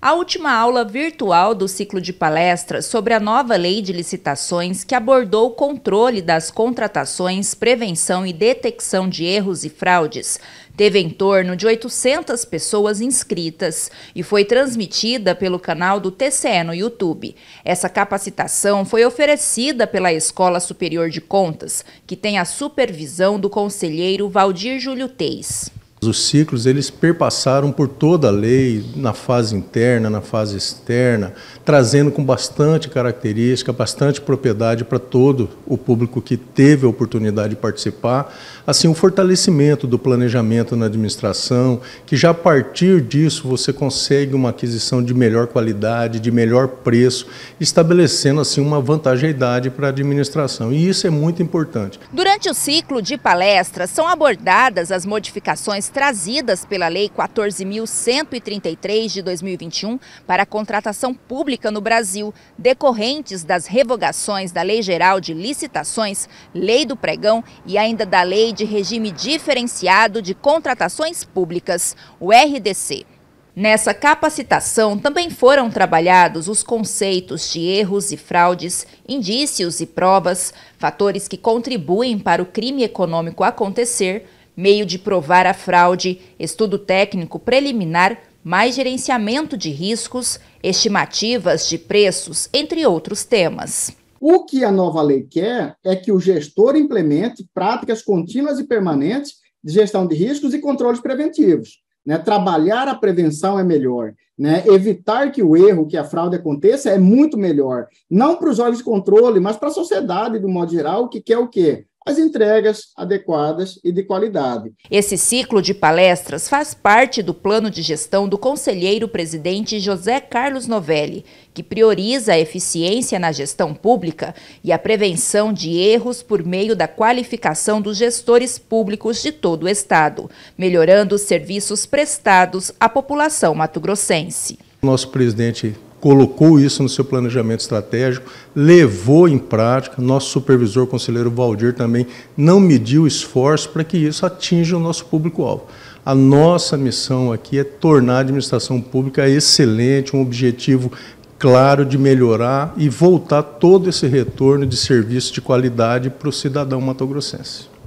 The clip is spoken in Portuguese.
A última aula virtual do ciclo de palestras sobre a nova lei de licitações, que abordou o controle das contratações, prevenção e detecção de erros e fraudes, teve em torno de 800 pessoas inscritas e foi transmitida pelo canal do TCE no YouTube. Essa capacitação foi oferecida pela Escola Superior de Contas, que tem a supervisão do conselheiro Valdir Júlio Teis. Os ciclos eles perpassaram por toda a lei, na fase interna, na fase externa, trazendo com bastante característica, bastante propriedade para todo o público que teve a oportunidade de participar. Assim, o fortalecimento do planejamento na administração, que já a partir disso você consegue uma aquisição de melhor qualidade, de melhor preço, estabelecendo assim uma vantajidade para a administração. E isso é muito importante. Durante o ciclo de palestras são abordadas as modificações trazidas pela Lei 14.133 de 2021 para a contratação pública no Brasil, decorrentes das revogações da Lei Geral de Licitações, Lei do Pregão e ainda da Lei de Regime Diferenciado de Contratações Públicas, o RDC. Nessa capacitação também foram trabalhados os conceitos de erros e fraudes, indícios e provas, fatores que contribuem para o crime econômico acontecer, meio de provar a fraude, estudo técnico preliminar, mais gerenciamento de riscos, estimativas de preços, entre outros temas. O que a nova lei quer é que o gestor implemente práticas contínuas e permanentes de gestão de riscos e controles preventivos. Né? Trabalhar a prevenção é melhor. Né? Evitar que o erro, que a fraude aconteça é muito melhor. Não para os órgãos de controle, mas para a sociedade, do modo geral, que quer o quê? as entregas adequadas e de qualidade. Esse ciclo de palestras faz parte do plano de gestão do conselheiro presidente José Carlos Novelli, que prioriza a eficiência na gestão pública e a prevenção de erros por meio da qualificação dos gestores públicos de todo o estado, melhorando os serviços prestados à população matogrossense. Nosso presidente colocou isso no seu planejamento estratégico, levou em prática. Nosso supervisor, conselheiro Valdir, também não mediu esforço para que isso atinja o nosso público-alvo. A nossa missão aqui é tornar a administração pública excelente, um objetivo claro de melhorar e voltar todo esse retorno de serviço de qualidade para o cidadão matogrossense.